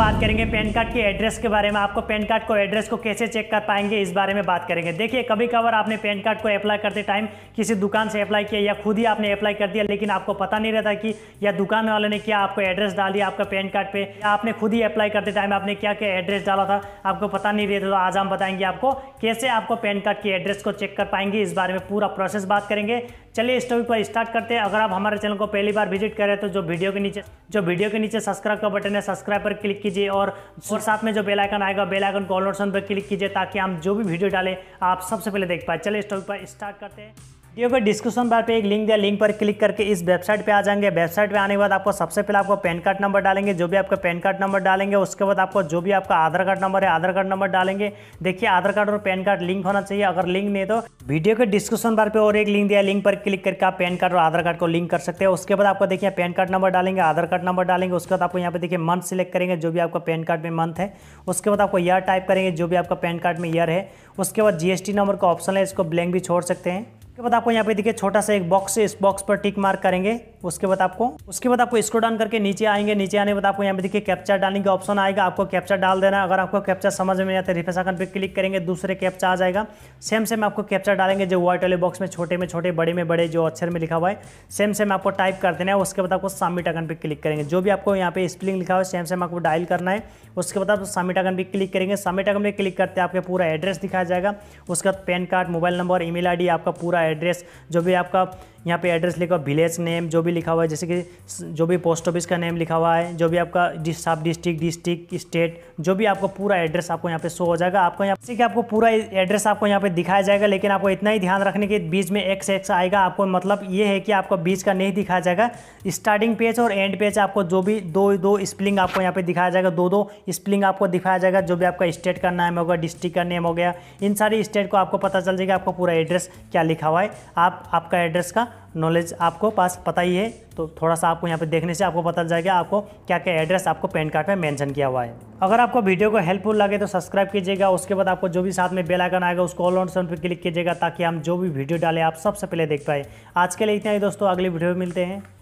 बात करेंगे pan card के एड्रेस के बारे में आपको पैन कार्ड को एड्रेस को कैसे चेक कर पाएंगे इस बारे में बात करेंगे देखिए कभी कभार आपने पैन कार्ड को अप्लाई करते टाइम किसी दुकान से अप्लाई किया या खुद ही आपने अप्लाई कर दिया लेकिन आपको पता नहीं रहता कि या दुकान वाले ने क्या आपको एड्रेस डाल दिया आपका पैन कार्ड पर आपने खुद ही अप्लाई करते टाइम आपने क्या क्या एड्रेस डाला था आपको पता नहीं रहता तो आज हम बताएंगे आपको कैसे आपको पैन कार्ड के एड्रेस को चेक कर पाएंगे इस बारे में पूरा प्रोसेस बात करेंगे चलिए इस टॉपिक पर स्टार्ट करते हैं अगर आप हमारे चैनल को पहली बार विजिट करें तो जो वीडियो के नीचे जो वीडियो के नीचे सब्सक्राइब का बटन है सब्सक्राइब पर क्लिक कीजिए और और साथ में जो बेल आइकन आएगा बेल आइकन को ऑल पर क्लिक कीजिए ताकि हम जो भी वीडियो डालें आप सबसे पहले देख पाए चलिए इस टॉपिक पर स्टार्ट करते हैं वीडियो के डिस्क्रिप्शन बार पे एक लिंक दिया लिंक पर क्लिक करके इस वेबसाइट पे आ जाएंगे वेबसाइट पे आने के बाद आपको सबसे पहले आपको पैन कार्ड नंबर डालेंगे जो भी आपका पैन कार्ड नंबर डालेंगे उसके बाद आपको जो भी आपका आधार कार्ड नंबर है आधार कार्ड नंबर डालेंगे देखिए आधार कार्ड और पैन कार्ड लिंक होना चाहिए अगर लिंक नहीं तो वीडियो के डिस्क्रिप्शन बार पर और एक लिंक दिया लिंक पर क्लिक करके आप पैन कार्ड और आधार कार्ड को लिंक कर सकते हैं उसके बाद आपको देखिए पैन कार्ड नंबर डालेंगे आधार कार्ड नंबर डालेंगे उसके बाद आपको यहाँ पे देखिए मंथ सिलेक्ट करेंगे जो भी आपका पैन कार्ड में मंथ है उसके बाद आपको ईयर टाइप करेंगे जो भी आपका पैन कार्ड में ईयर है उसके बाद जीएसटी नंबर का ऑप्शन है इसको ब्लैंक भी छोड़ सकते हैं उसके बाद आपको यहाँ पे देखिए छोटा सा एक बॉक्स है इस बॉक्स पर टिक मार्क करेंगे उसके बाद आपको उसके बाद आपको स्क्रो डाउन करके नीचे आएंगे नीचे आने के बाद आपको यहाँ पे देखिए कैप्चा डालने का ऑप्शन आएगा आपको कैप्चा डाल देना अगर आपको कैप्चा समझ में आता है रिफेस आकन पर क्लिक करेंगे दूसरे कैप्चा आ जाएगा सेम सेम आपको कैप्चा डालेंगे जो व्हाइट वाले बॉक्स में छोटे में छोटे बड़े में बड़े जो अक्षर में लिखा हुआ है सेम सेम आपको टाइप कर देना है उसके बाद आपको सबमिट आकन पर क्लिक करेंगे जो भी आपको यहाँ पे स्पेलिंग लिखा हुआ है सेम सेम आपको डायल करना है उसके बाद आप सबमिट आकन पर क्लिक करेंगे सबमिट आकन पर क्लिक करते आपका पूरा एड्रेस दिखाया जाएगा उसके बाद PAN card mobile number email आपका पूरा एड्रेस जो भी आपका यहाँ पे एड्रेस लिखा हुआ विलेज नेम जो भी लिखा हुआ है जैसे कि जो भी पोस्ट ऑफिस का नेम लिखा हुआ है जो भी आपका सब डिस्ट्रिक्ट डिस्ट्रिक्ट स्टेट जो भी आपका पूरा एड्रेस आपको यहाँ पे शो हो जाएगा आपको यहाँ से कि आपको पूरा एड्रेस आपको यहाँ पे दिखाया जाएगा लेकिन आपको इतना ही ध्यान रखने के बीच में एक्स एक्स आएगा आपको मतलब ये है कि आपको बीच का नहीं दिखाया जाएगा स्टार्टिंग पेज और एंड पेज आपको जो भी दो दो स्प्लिंग आपको यहाँ पे दिखाया जाएगा दो दो स्प्लिंग आपको दिखाया जाएगा जो भी आपका स्टेट का नाम होगा डिस्ट्रिक्ट का नेम हो गया इन सारी स्टेट को आपको पता चल जाएगा आपका पूरा एड्रेस क्या लिखा हुआ है आप आपका एड्रेस का नॉलेज आपको पास पता ही है तो थोड़ा सा आपको यहाँ पे देखने से आपको पता जाएगा आपको क्या क्या एड्रेस आपको पैन कार्ड में मेंशन किया हुआ है अगर आपको वीडियो को हेल्पफुल लगे तो सब्सक्राइब कीजिएगा उसके बाद आपको जो भी साथ में बेल आइकन आएगा उसको ऑल ऑन पर क्लिक कीजिएगा ताकि हम जो भी वीडियो डालें आप सबसे पहले देख पाए आज के लिए इतना ही दोस्तों अगले वीडियो में मिलते हैं